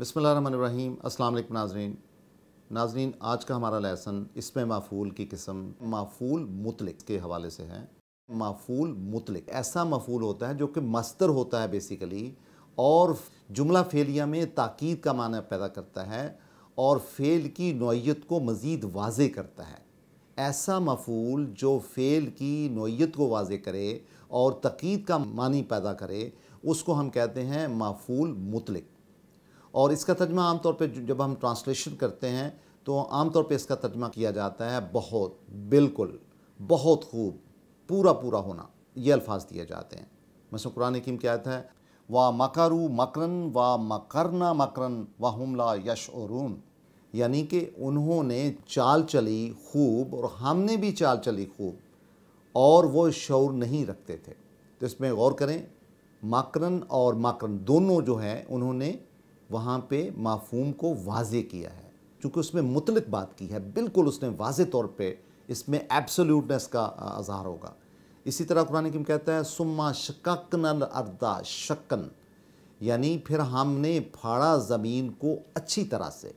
बसमीम अस्सलाम वालेकुम नाजरीन नाजरीन आज का हमारा लेसन इसमें माफूल की किस्म माफूल मुतलक के हवाले से है माफूल मुतलक ऐसा मफूल होता है जो कि मस्तर होता है बेसिकली और जुमला फेलिया में ताक़ीद का माना पैदा करता है और फ़ेल की नोयत को मज़ीद वाज करता है ऐसा मफूल जो फ़ेल की नोयत को वाज करे और तकीद का मानी पैदा करे उसको हम कहते हैं माफूल मुतलक और इसका तर्जमा आमतौर पर जब हम ट्रांसलेशन करते हैं तो आमतौर पर इसका तर्जमा किया जाता है बहुत बिल्कुल बहुत खूब पूरा पूरा होना ये अल्फाज दिए जाते हैं मसलन कुरान कीम क्या आता है व मकर मकरन व मकरना मकरन व हमला यश और यानी कि उन्होंने चाल चली खूब और हमने भी चाल चली खूब और वो शौर नहीं रखते थे तो इसमें गौर करें मकरन और मकरन दोनों जो हैं उन्होंने वहाँ पे माफूम को वाजे किया है चूँकि उसमें मुतलक बात की है बिल्कुल उसने वाज तौर पर इसमें एब्सोल्यूटनेस का अजहार होगा इसी तरह कुरान किम कहता है सुमा शकन अर्दा शकन यानी फिर हमने फाड़ा ज़मीन को अच्छी तरह से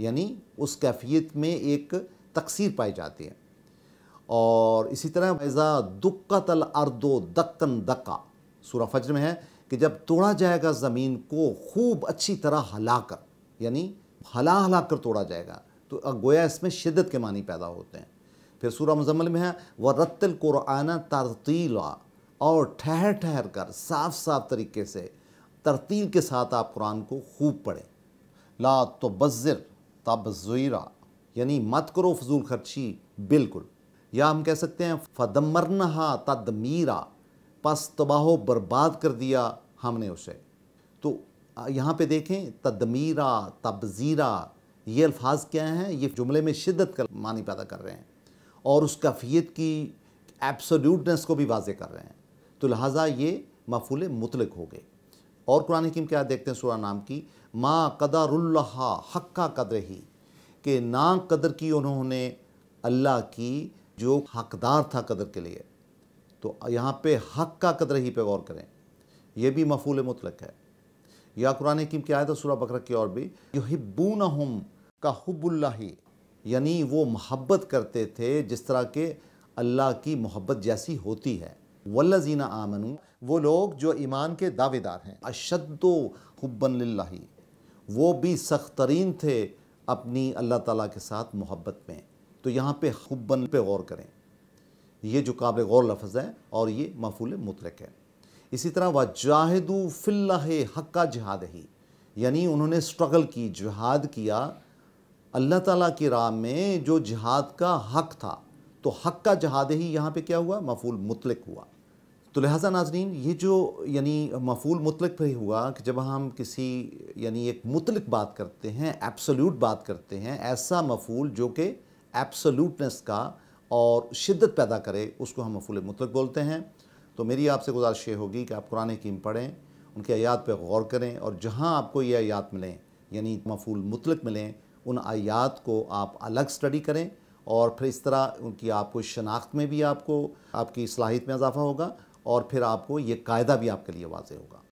यानी उस कैफियत में एक तकसीर पाई जाती है और इसी तरह वैज़ा दुक्का तल अर्दो दक्कन दक्का सूरा फज्र में है कि जब तोड़ा जाएगा ज़मीन को खूब अच्छी तरह हला कर यानी हला हला कर तोड़ा जाएगा तो गोया इसमें शिद्दत के मानी पैदा होते हैं फिर सूरह मुजम्मल में है व रत्तल कुराना तरतीला और ठहर ठहर कर साफ साफ तरीके से तरतील के साथ आप कुरान को खूब पढ़ें ला तो बज़र तबज़ीरा यानी मत करो फजूल खर्ची बिल्कुल या हम कह सकते हैं फदमरनहा तदमीरा पस तबाह बर्बाद कर दिया हमने उसे तो यहाँ पे देखें तदमीरा तबजीरा ये अल्फाज क्या हैं ये जुमले में शिद्दत का मानी पैदा कर रहे हैं और उस कैफियत की एब्सोल्यूटनेस को भी वाजे कर रहे हैं तो लिहाजा ये मफूल मुतलक हो गए और कुरान हकीम क्या देखते हैं सूरा नाम की माँ कदरुल्ला हक्का कदर ही कि ना कदर की उन्होंने अल्लाह की जो हकदार था कदर के लिए तो यहाँ पे हक का कदर ही पे गौर करें ये भी मफूल मुतलक है या कुरान कीम की आयत तो सूरह बकर की और भी हिब्बू हम का हब्बुल्ला यानी वो मोहब्बत करते थे जिस तरह के अल्लाह की मोहब्बत जैसी होती है वल्लजीना आमन वो लोग जो ईमान के दावेदार हैं अशद्दो हब्बन ला वो भी सख्त तरीन थे अपनी अल्लाह ताला के साथ मोहब्बत में तो यहाँ पे हब्बन पे गौर करें ये जो काबिल गौर लफ्ज़ है और ये मफूल मुतरक है इसी तरह वजाहिदू फिल्ला हक्का जिहाद ही यानी उन्होंने स्ट्रगल की जिहाद किया अल्लाह ताला की राह में जो जिहाद का हक था तो हक का जहाद ही यहाँ पे क्या हुआ मफूल मुतलक हुआ तो लिहाजा नाजरीन ये जो यानी मफूल मुतलक पर ही हुआ कि जब हम किसी यानी एक मुतलक बात करते हैं एब्सोल्यूट बात करते हैं ऐसा मफूल जो कि एब्सोल्यूटनेस का और शिद्दत पैदा करे उसको हम मफूल मुतलक बोलते हैं तो मेरी आपसे गुजारिश ये होगी कि आप कुरान कीम पढ़ें उनके आयात पर गौर करें और जहाँ आपको ये आयात मिलें यानी मफूल मुतलक मिलें उन आयात को आप अलग स्टडी करें और फिर इस तरह उनकी आपको शनाख्त में भी आपको आपकी सलाहित में इजाफ़ा होगा और फिर आपको ये कायदा भी आपके लिए वाज होगा